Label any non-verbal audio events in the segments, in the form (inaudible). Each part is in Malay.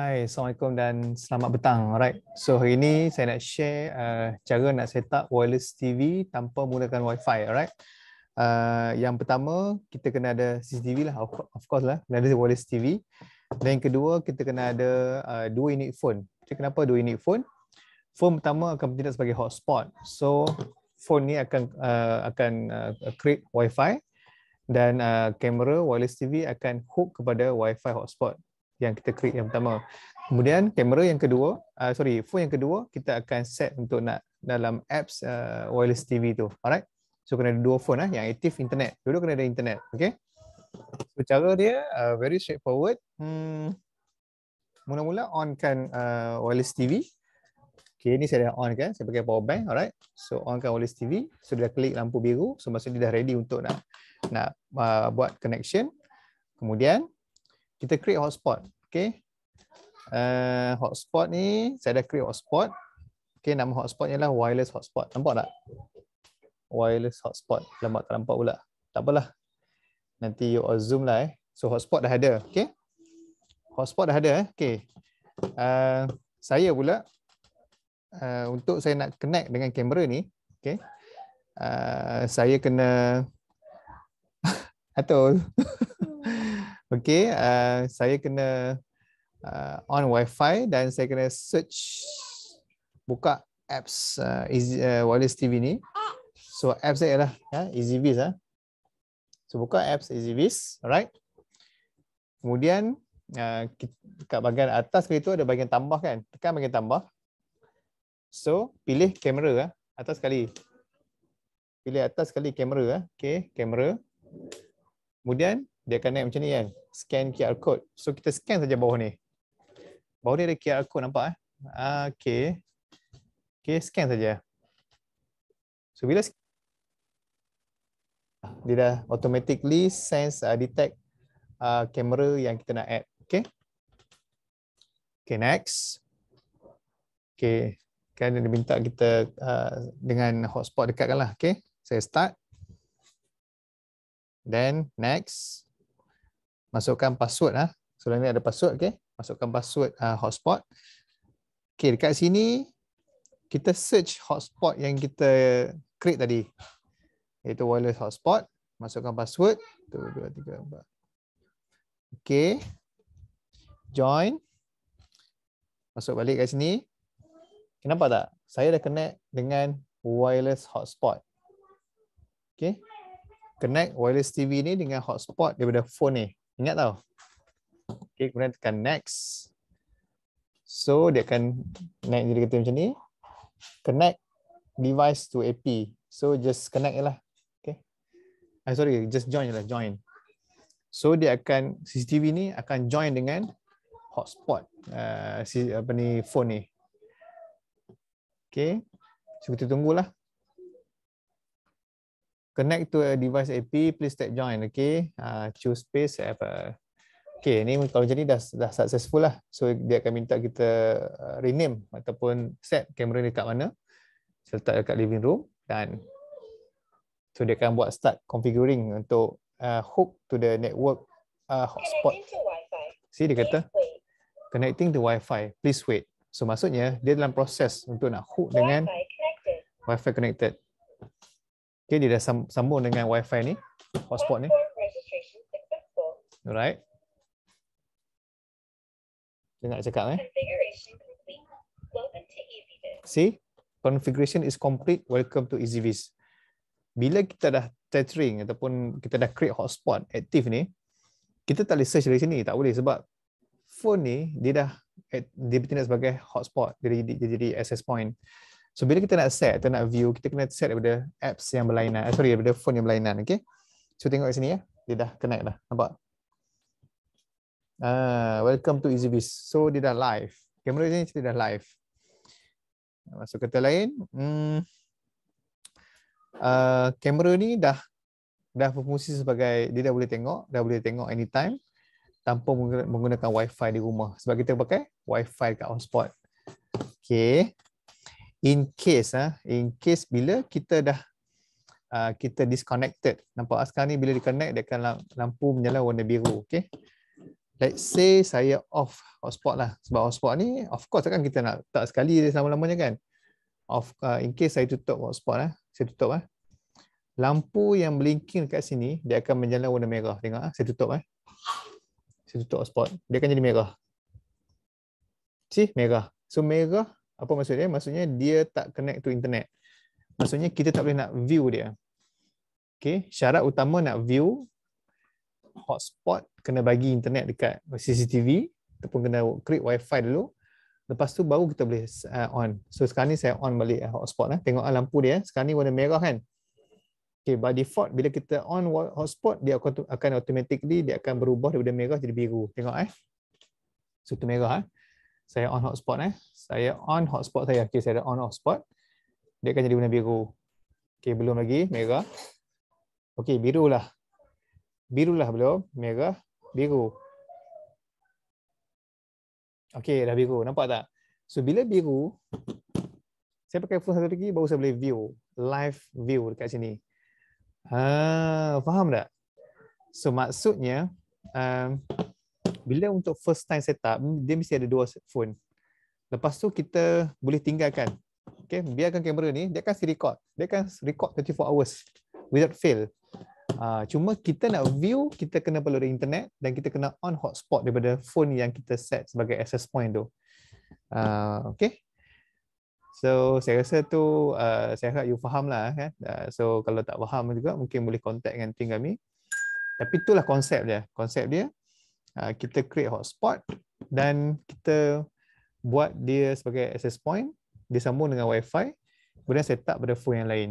Hai, Assalamualaikum dan selamat petang. Alright. So hari ini saya nak share uh, cara nak set up wireless TV tanpa menggunakan WiFi. Alright. Uh, yang pertama, kita kena ada CCTV lah. Of course lah, kena ada wireless TV. Dan yang kedua, kita kena ada uh, dua unit phone. Jadi kenapa dua unit phone? Phone pertama akan bertindak sebagai hotspot. So, phone ni akan uh, akan uh, create WiFi dan uh, kamera uh, wireless TV akan hook kepada WiFi hotspot yang kita create yang pertama. Kemudian kamera yang kedua, uh, sorry, phone yang kedua kita akan set untuk nak dalam apps uh, wireless TV tu. Alright. So kena ada dua phone lah, yang aktif internet. Dulu kena ada internet, okay? So cara dia uh, very straightforward. Hmm. Mula-mula onkan uh, wireless TV. Okay, ni saya dah on kan. Saya pakai power bank, alright. So onkan wireless TV, so dia dah klik lampu biru, so maksudnya dia dah ready untuk nak nak uh, buat connection. Kemudian kita create hotspot. Okay. Uh, hotspot ni, saya dah create hotspot. Okay, nama hotspot ni adalah wireless hotspot. Nampak tak? Wireless hotspot. Lambat tak nampak pula. Tak apalah. Nanti you all zoom lah eh. So hotspot dah ada. Okay. Hotspot dah ada eh. Okay. Uh, saya pula, uh, untuk saya nak connect dengan kamera ni, okay. Uh, saya kena, (laughs) atau, (laughs) Okay, uh, saya kena uh, on WiFi dan saya kena search buka apps uh, Easy, uh, wireless TV ni. So apps saya lah, ya, EasyViz ah. So buka apps EasyViz, alright. Kemudian uh, kat bahagian atas kali tu ada bahagian tambah kan? Tekan bahagian tambah. So pilih kamera ah, atas sekali. Pilih atas sekali kamera ah. Okey, kamera. Kemudian dia akan naik macam ni kan scan QR code so kita scan saja bawah ni bawah ni ada QR code nampak eh ah, okey okey scan saja so bila ah, dia dah automatically sense uh, detect kamera yang kita nak add okey okey next okey kan dia minta kita uh, dengan hotspot dekatkanlah okey saya start then next masukkan password ah. Selain so, ni ada password okey. Masukkan password uh, hotspot. Okey dekat sini kita search hotspot yang kita create tadi. Iaitu wireless hotspot, masukkan password 1 2 3 4. Okey. Join. Masuk balik kat sini. Kenapa tak? Saya dah connect dengan wireless hotspot. Okey. Connect wireless TV ni dengan hotspot daripada phone ni. Ingat tau. Okay, kemudian tekan next. So, dia akan naik jadi kata macam ni. Connect device to AP. So, just connect je lah. Okay. I'm ah, sorry, just join je lah. Join. So, dia akan, CCTV ni akan join dengan hotspot. Uh, apa ni, phone ni. Okay. So, kita tunggulah connect to a device AP, please tap join. Okay, uh, choose space. Eh, apa? Okay, ni kalau macam ni dah, dah successful lah. So, dia akan minta kita uh, rename ataupun set kamera kat mana. Saya letak dekat living room dan so dia akan buat start configuring untuk uh, hook to the network uh, hotspot. See, dia kata connecting to WiFi, please wait. So, maksudnya dia dalam proses untuk nak hook dengan WiFi connected. Okay, dia dah sambung dengan WiFi ni, hotspot ni. Alright. Dia nak cakap eh. See, configuration is complete. Welcome to EasyVis. Bila kita dah tethering ataupun kita dah create hotspot aktif ni, kita tak boleh search dari sini. Tak boleh sebab phone ni dia dah eh, dia bertindak sebagai hotspot. Dia jadi, jadi access point. So bila kita nak set, kita nak view, kita kena set daripada apps yang berlainan. Uh, sorry, daripada phone yang berlainan. Okay. So tengok kat sini ya. Dia dah connect dah. Nampak? Ah, uh, welcome to EasyBiz. So dia dah live. Kamera ni dia dah live. Masuk kata lain, hmm, uh, ni dah dah berfungsi sebagai dia dah boleh tengok, dah boleh tengok anytime tanpa menggunakan wifi di rumah sebab kita pakai wifi kat on spot. Okay in case ah in case bila kita dah ah, kita disconnected nampak ah, sekarang ni bila diconnect dia akan lampu menyala warna biru okey let's say saya off hotspot lah sebab hotspot ni of course kan kita nak tak sekali dia selama-lamanya kan of uh, in case saya tutup hotspot ah saya tutup ah lampu yang blinking dekat sini dia akan menyala warna merah tengok ah saya tutup ah saya tutup hotspot dia akan jadi merah see merah so merah apa maksudnya? Maksudnya dia tak connect to internet. Maksudnya kita tak boleh nak view dia. Okay. Syarat utama nak view hotspot kena bagi internet dekat CCTV ataupun kena create wifi dulu. Lepas tu baru kita boleh uh, on. So sekarang ni saya on balik uh, hotspot. Eh. Tengok uh, lampu dia. Eh. Sekarang ni warna merah kan. Okay, by default bila kita on hotspot dia akan, automatically dia akan berubah daripada merah jadi biru. Tengok eh. So itu merah. Eh saya on hotspot eh. Saya on hotspot saya. Okey, saya ada on hotspot. Dia akan jadi warna biru. Okey, belum lagi merah. Okey, birulah. Birulah belum, merah, biru. Okey, dah biru. Nampak tak? So bila biru, saya pakai full satu lagi baru saya boleh view, live view dekat sini. Ha, faham tak? So maksudnya um, bila untuk first time setup dia mesti ada dua phone lepas tu kita boleh tinggalkan okay? biarkan kamera ni dia akan si record dia akan record 24 hours without fail uh, cuma kita nak view kita kena perlu ada internet dan kita kena on hotspot daripada phone yang kita set sebagai access point tu uh, ah, okey So saya rasa tu uh, saya harap you faham lah eh, kan. Uh, so kalau tak faham juga mungkin boleh contact dengan team kami. Tapi itulah konsep dia. Konsep dia. Ah, kita create hotspot dan kita buat dia sebagai access point dia sambung dengan wifi kemudian set up pada phone yang lain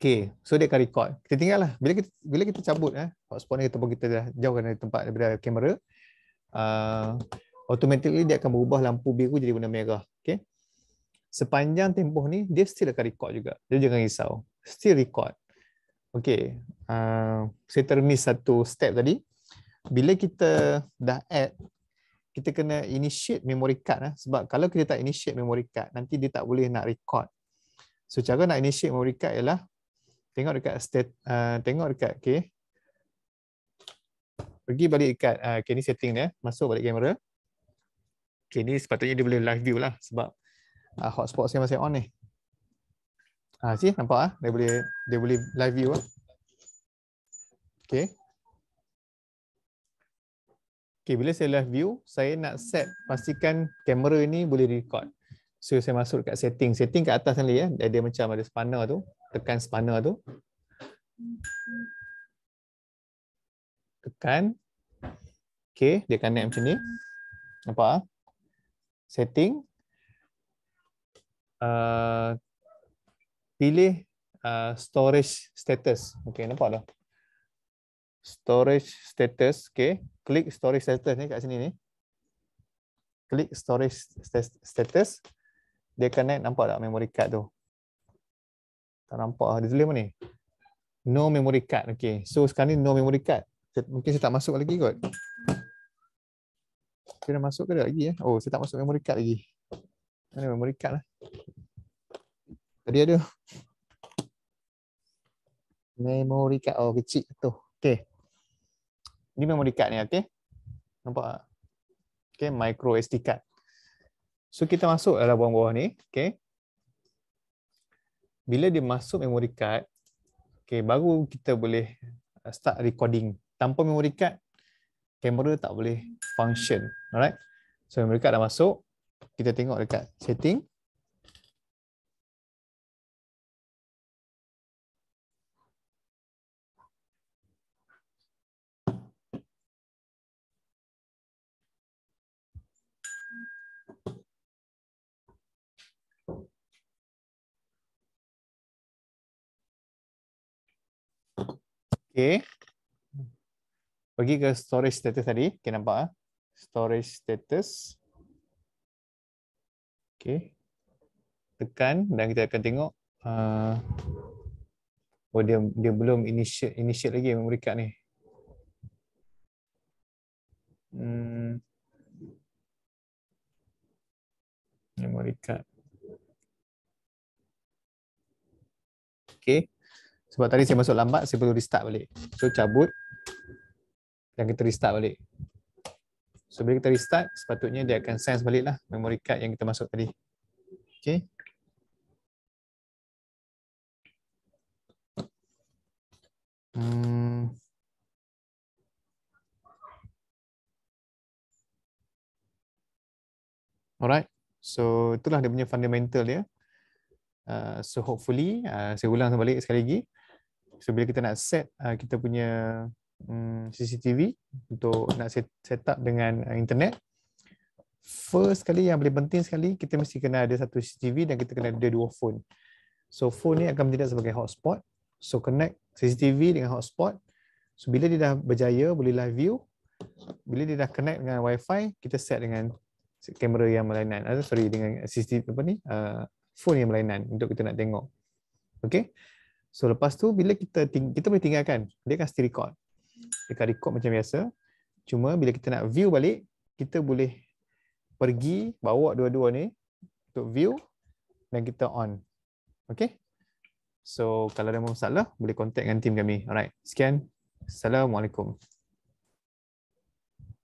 Okay, so dia akan record kita tinggal lah bila kita, bila kita cabut eh, hotspot ni ataupun kita dah jauhkan dari tempat daripada kamera uh, automatically dia akan berubah lampu biru jadi warna merah okay. sepanjang tempoh ni dia still akan record juga jadi jangan risau still record Okay, uh, saya termiss satu step tadi bila kita dah add kita kena initiate memory card lah. sebab kalau kita tak initiate memory card nanti dia tak boleh nak record so cara nak initiate memory card ialah tengok dekat state uh, tengok dekat okey pergi balik dekat uh, okay, ni setting dia eh. masuk balik kamera okey ni sepatutnya dia boleh live view lah sebab uh, hotspot saya masih on ni ah uh, si nampak ah dia boleh dia boleh live view ah okey Okay, bila saya left view, saya nak set pastikan kamera ni boleh record. So saya masuk kat setting. Setting kat atas sekali ya. Dia, dia macam ada spanner tu. Tekan spanner tu. Tekan. Okay, dia akan naik macam ni. Nampak? Setting. Uh, pilih uh, storage status. Okay, nampak dah. Storage status. Okay, klik Story status ni kat sini ni. Klik Story status. Dia akan naik nampak tak memory card tu. Tak nampak lah. Dia tulis apa ni? No memory card. Okay. So sekarang ni no memory card. Mungkin saya tak masuk lagi kot. Saya dah masuk ke lagi? ya. Oh saya tak masuk memory card lagi. Mana memory card lah. Tadi ada. Memory card. Oh kecil tu. Okay. Ini memory card ni okey nampak okey micro sd card so kita masuk dalam bawah-bawah ni okey bila dia masuk memory card okey baru kita boleh uh, start recording tanpa memory card kamera tak boleh function alright so memory card dah masuk kita tengok dekat setting Okay. Pergi ke storage status tadi. Okay, nampak? Eh? Storage status. Okay. Tekan dan kita akan tengok. Uh, oh, dia dia belum initiate, initiate lagi memory card ni. Hmm. Memory card. Okay. Sebab tadi saya masuk lambat, saya perlu restart balik. So cabut yang kita restart balik. So bila kita restart, sepatutnya dia akan sense balik lah memory card yang kita masuk tadi. Okay. Hmm. Alright, so itulah dia punya fundamental dia. Uh, so hopefully, uh, saya ulang sekali lagi. Uh, So bila kita nak set uh, kita punya um, mm, CCTV untuk nak set, set up dengan uh, internet First sekali yang paling penting sekali kita mesti kena ada satu CCTV dan kita kena ada dua phone. So phone ni akan bertindak sebagai hotspot. So connect CCTV dengan hotspot. So bila dia dah berjaya boleh live view. Bila dia dah connect dengan wifi, kita set dengan kamera yang berlainan. Uh, sorry dengan CCTV apa ni? Uh, phone yang berlainan untuk kita nak tengok. Okay. So lepas tu bila kita ting kita boleh tinggalkan dia akan still record. Dia akan record macam biasa. Cuma bila kita nak view balik, kita boleh pergi bawa dua-dua ni untuk view dan kita on. Okay? So kalau ada masalah boleh contact dengan tim kami. Alright. Sekian. Assalamualaikum.